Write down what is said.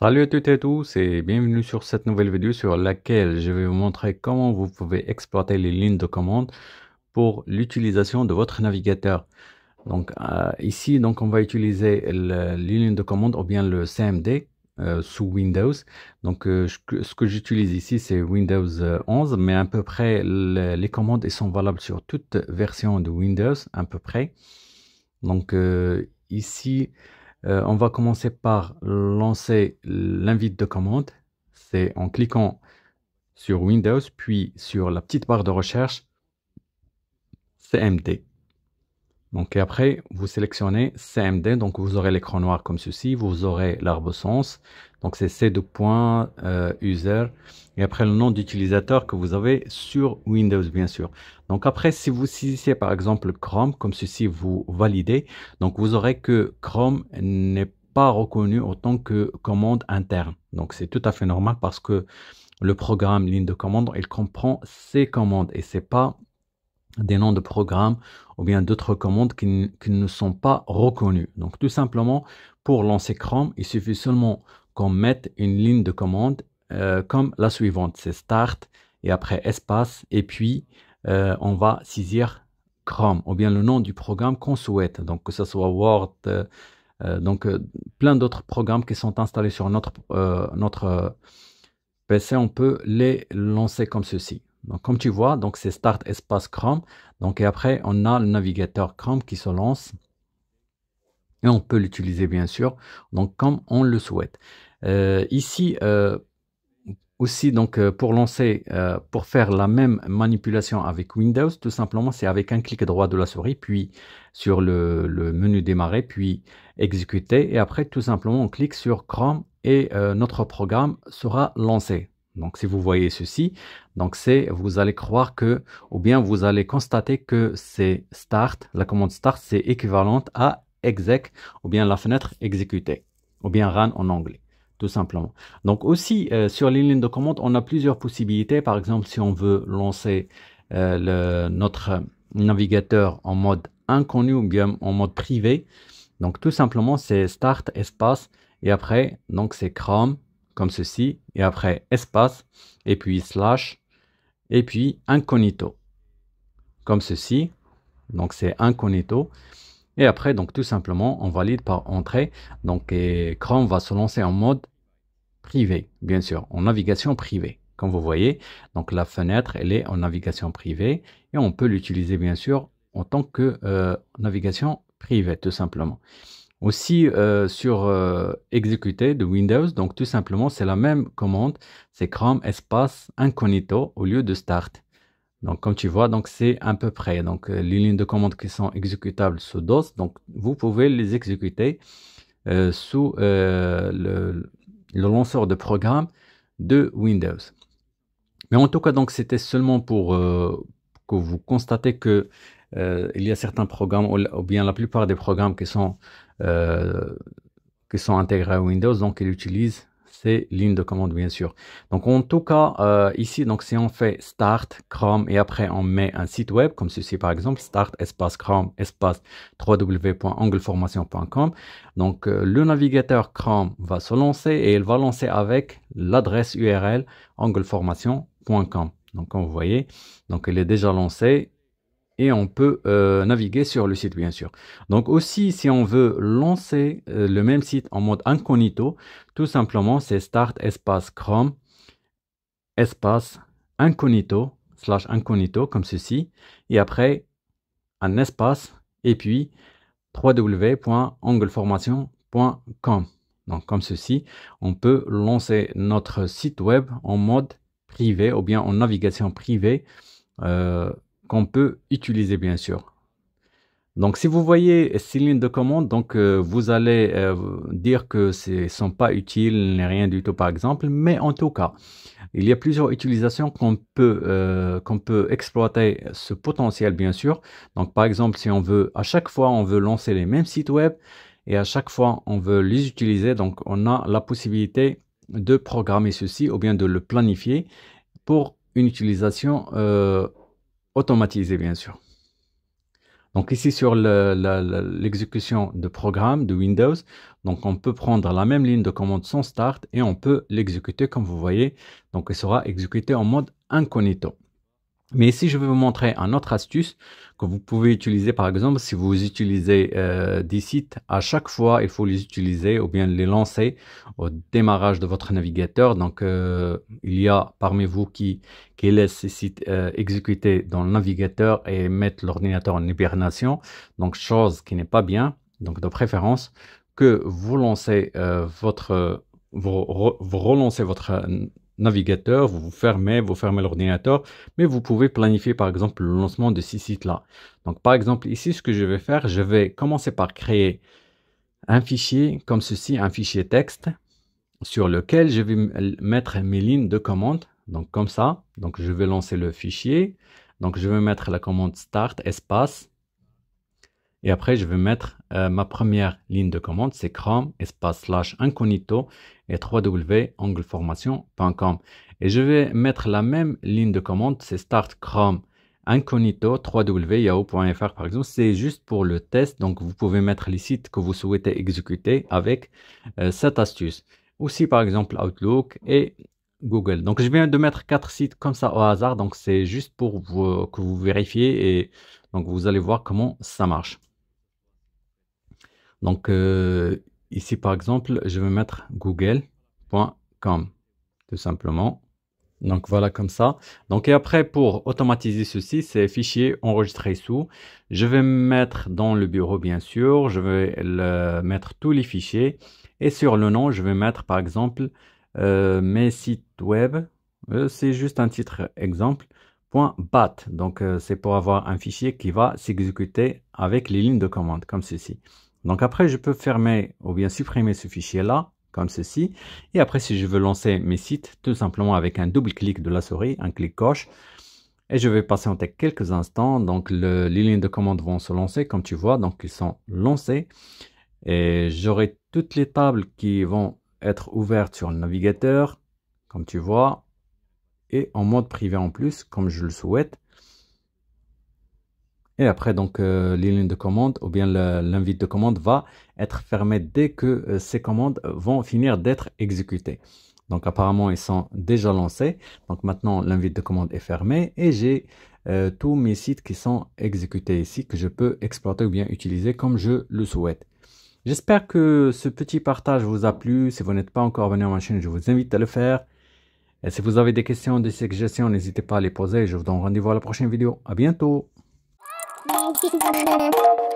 Salut à toutes et à tous et bienvenue sur cette nouvelle vidéo sur laquelle je vais vous montrer comment vous pouvez exploiter les lignes de commande pour l'utilisation de votre navigateur. Donc euh, ici donc on va utiliser les lignes de commande ou bien le CMD euh, sous Windows. Donc euh, ce que j'utilise ici c'est Windows 11 mais à peu près les commandes sont valables sur toute version de Windows à peu près. Donc ici euh, on va commencer par lancer l'invite de commande. C'est en cliquant sur Windows, puis sur la petite barre de recherche CMD. Donc et après, vous sélectionnez CMD, donc vous aurez l'écran noir comme ceci, vous aurez l'arbre donc c'est c 2user euh, user, et après le nom d'utilisateur que vous avez sur Windows bien sûr. Donc après, si vous saisissez par exemple Chrome, comme ceci, vous validez, donc vous aurez que Chrome n'est pas reconnu autant que commande interne. Donc c'est tout à fait normal parce que le programme ligne de commande, il comprend ces commandes et c'est pas des noms de programmes ou bien d'autres commandes qui, ne sont pas reconnues. Donc tout simplement, pour lancer Chrome, il suffit seulement qu'on mette une ligne de commande euh, comme la suivante. C'est Start et après espace et puis euh, on va saisir Chrome ou bien le nom du programme qu'on souhaite. Donc que ce soit Word, euh, donc plein d'autres programmes qui sont installés sur notre, notre PC, on peut les lancer comme ceci. Donc, comme tu vois, donc c'est Start espace Chrome. Donc, et après, on a le navigateur Chrome qui se lance. Et on peut l'utiliser, bien sûr, donc comme on le souhaite. Euh, ici, euh, aussi, donc, euh, pour lancer, pour faire la même manipulation avec Windows, tout simplement, c'est avec un clic droit de la souris, puis sur le, menu démarrer, puis exécuter. Et après, tout simplement, on clique sur Chrome et notre programme sera lancé. Donc, si vous voyez ceci, donc c'est, vous allez croire que, ou bien vous allez constater que c'est start, la commande start, c'est équivalente à exec, ou bien la fenêtre exécutée, ou bien run en anglais, tout simplement. Donc aussi, euh, sur les lignes de commande, on a plusieurs possibilités. Par exemple, si on veut lancer euh, notre navigateur en mode inconnu ou bien en mode privé, donc tout simplement, c'est start, espace, et après, donc c'est Chrome, comme ceci, et après espace, et puis slash, et puis incognito, comme ceci. Donc c'est incognito. Et après, donc tout simplement, on valide par entrée. Donc et Chrome va se lancer en mode privé, bien sûr, en navigation privée. Comme vous voyez, donc la fenêtre, elle est en navigation privée et on peut l'utiliser bien sûr en tant que euh, navigation privée, tout simplement. Aussi euh, sur euh, exécuter de Windows, donc tout simplement c'est la même commande, c'est Chrome espace incognito au lieu de Start. Donc comme tu vois, donc c'est à peu près. Donc euh, les lignes de commandes qui sont exécutables sous DOS, donc vous pouvez les exécuter sous le, lanceur de programme de Windows. Mais en tout cas, donc c'était seulement pour que vous constatez que il y a certains programmes, ou bien la plupart des programmes qui sont euh, qui sont intégrés à Windows, donc il utilise ces lignes de commande bien sûr. Donc en tout cas euh, ici donc si on fait start Chrome et après on met un site web comme ceci par exemple start espace Chrome espace www.angleformation.com donc euh, le navigateur Chrome va se lancer et il va lancer avec l'adresse URL angleformation.com donc comme vous voyez donc il est déjà lancé et on peut euh, naviguer sur le site bien sûr. Donc aussi si on veut lancer euh, le même site en mode incognito, tout simplement c'est start espace Chrome espace incognito slash incognito comme ceci et après un espace et puis www.angleformation.com. Donc comme ceci, on peut lancer notre site web en mode privé ou bien en navigation privée. Euh, qu'on peut utiliser bien sûr. Donc si vous voyez ces lignes de commande, donc euh, vous allez euh, dire que ce sont pas utiles, rien du tout par exemple, mais en tout cas, il y a plusieurs utilisations qu'on peut, euh, qu'on peut exploiter ce potentiel bien sûr. Donc par exemple, si on veut, à chaque fois on veut lancer les mêmes sites web et à chaque fois on veut les utiliser, donc on a la possibilité de programmer ceci ou bien de le planifier pour une utilisation automatisé bien sûr. Donc ici sur l'exécution de programme de Windows, donc on peut prendre la même ligne de commande sans start et on peut l'exécuter comme vous voyez. Donc il sera exécuté en mode incognito. Mais ici, je vais vous montrer un autre astuce que vous pouvez utiliser, par exemple, si vous utilisez euh, des sites, à chaque fois, il faut les utiliser ou bien les lancer au démarrage de votre navigateur. Donc, euh, il y a parmi vous qui, qui laissent ces sites euh, exécutés dans le navigateur et mettent l'ordinateur en hibernation. Donc, chose qui n'est pas bien. Donc, de préférence, que vous lancez votre... Vous, vous relancez votre navigateur, vous, vous fermez, vous fermez l'ordinateur, mais vous pouvez planifier par exemple le lancement de ces sites-là. Donc par exemple ici, ce que je vais faire, je vais commencer par créer un fichier comme ceci, un fichier texte, sur lequel je vais mettre mes lignes de commande, donc comme ça. Donc je vais lancer le fichier, donc je vais mettre la commande start, espace, et après je vais mettre euh, ma première ligne de commande, c'est chrome espace slash incognito et www.angleformation.com. Et je vais mettre la même ligne de commande, c'est start chrome incognito www.yahoo.fr par exemple, c'est juste pour le test. Donc, vous pouvez mettre les sites que vous souhaitez exécuter avec euh, cette astuce. Aussi, par exemple, Outlook et Google. Donc, je viens de mettre quatre sites comme ça au hasard. Donc, c'est juste pour que vous vérifiez et donc vous allez voir comment ça marche. Donc, euh, ici, par exemple, je vais mettre google.com, tout simplement. Donc voilà comme ça. Donc et après pour automatiser ceci, c'est fichier enregistré sous. Je vais mettre dans le bureau bien sûr, je vais mettre tous les fichiers et sur le nom, je vais mettre par exemple euh, mes sites web, euh, c'est juste un titre exemple.bat Donc c'est pour avoir un fichier qui va s'exécuter avec les lignes de commande comme ceci. Donc après, je peux fermer ou bien supprimer ce fichier-là, comme ceci. Et après, si je veux lancer mes sites, tout simplement avec un double clic de la souris, un clic gauche, et je vais passer en quelques instants. Donc les lignes de commande vont se lancer, comme tu vois, donc ils sont lancés. Et j'aurai toutes les tables qui vont être ouvertes sur le navigateur, comme tu vois, et en mode privé en plus, comme je le souhaite. Et après, donc, euh, les lignes de commande ou bien l'invite de commande va être fermée dès que euh, ces commandes vont finir d'être exécutées. Donc, apparemment, ils sont déjà lancés. Donc, maintenant, l'invite de commande est fermée et j'ai euh, tous mes sites qui sont exécutés ici que je peux exploiter ou bien utiliser comme je le souhaite. J'espère que ce petit partage vous a plu. Si vous n'êtes pas encore venu à ma chaîne, je vous invite à le faire. Et si vous avez des questions, des suggestions, n'hésitez pas à les poser. Je vous donne rendez-vous à la prochaine vidéo. À bientôt. diesen Kanal.